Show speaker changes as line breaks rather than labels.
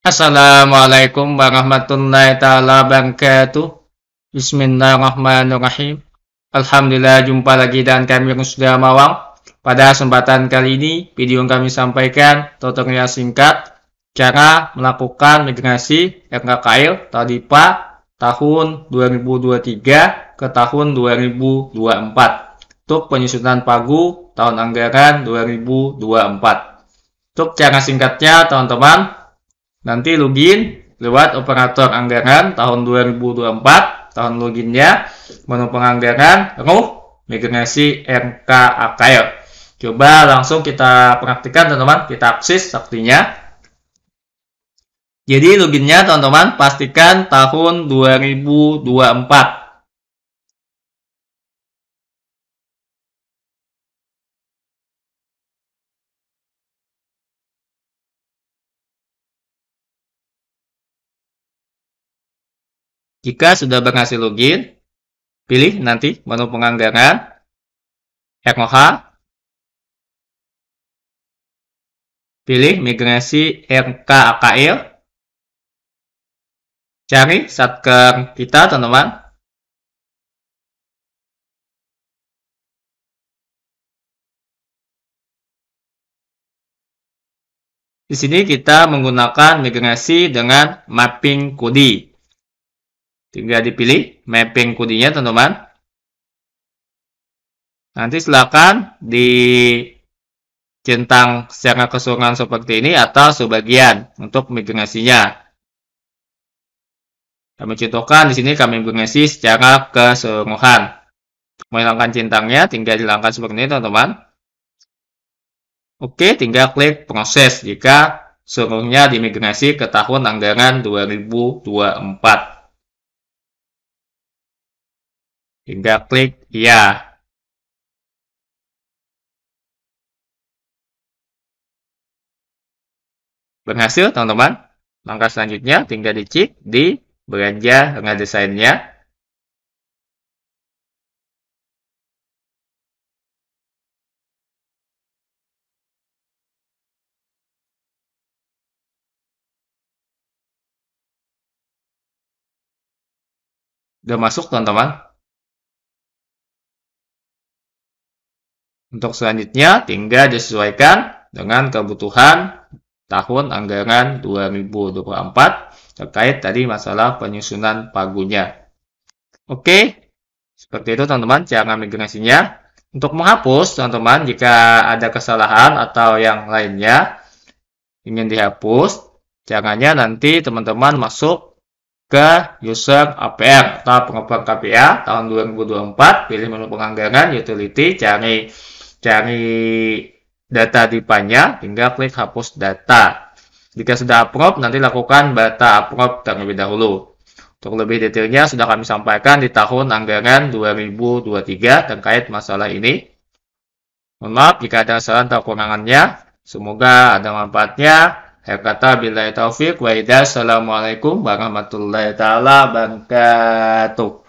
Assalamualaikum warahmatullahi taala wabarakatuh. Bismillahirrahmanirrahim. Alhamdulillah jumpa lagi dan kami yang sudah mawang. Pada kesempatan kali ini, video yang kami sampaikan tutorial singkat cara melakukan migrasi RKKL Pak tahun 2023 ke tahun 2024 untuk penyusunan pagu tahun anggaran 2024. Untuk cara singkatnya, teman-teman, Nanti login lewat operator anggaran tahun 2024, tahun loginnya, menu penganggaran, roh, migrasi mk AKL. Coba langsung kita praktikan teman-teman, kita akses saktinya. Jadi loginnya teman-teman pastikan tahun 2024.
Jika sudah berhasil login, pilih nanti menu penganggaran, ROH, pilih migrasi RKAKL, cari satker kita teman-teman. Di sini kita menggunakan
migrasi dengan mapping kode. Tinggal dipilih mapping kodenya teman-teman. Nanti silakan dicentang secara keseluruhan seperti ini atau sebagian untuk migrasinya. Kami contohkan di sini kami migrasi secara keseluruhan. Menghilangkan centangnya tinggal dihilangkan seperti ini teman-teman. Oke, tinggal klik proses jika seluruhnya dimigrasi ke tahun anggaran 2024.
Hingga klik ya. Berhasil, teman-teman. Langkah selanjutnya tinggal dicek di belanja dengan desainnya. Udah masuk, teman-teman. Untuk selanjutnya,
tinggal disesuaikan dengan kebutuhan tahun anggaran 2024 terkait tadi masalah penyusunan pagunya. Oke, seperti itu teman-teman cara migrasinya. Untuk menghapus, teman-teman, jika ada kesalahan atau yang lainnya ingin dihapus, caranya nanti teman-teman masuk ke user APR atau pengembang KPA tahun 2024, pilih menu penganggaran, utility, cari cari data dipanya hingga klik hapus data. Jika sudah approve, nanti lakukan data approve terlebih dahulu. Untuk lebih detailnya sudah kami sampaikan di tahun anggaran 2023 terkait masalah ini. Mohon maaf jika ada kesalahan atau kurangannya Semoga ada manfaatnya. Saya kata bila taufik waidah Assalamualaikum warahmatullahi taala wabarakatuh.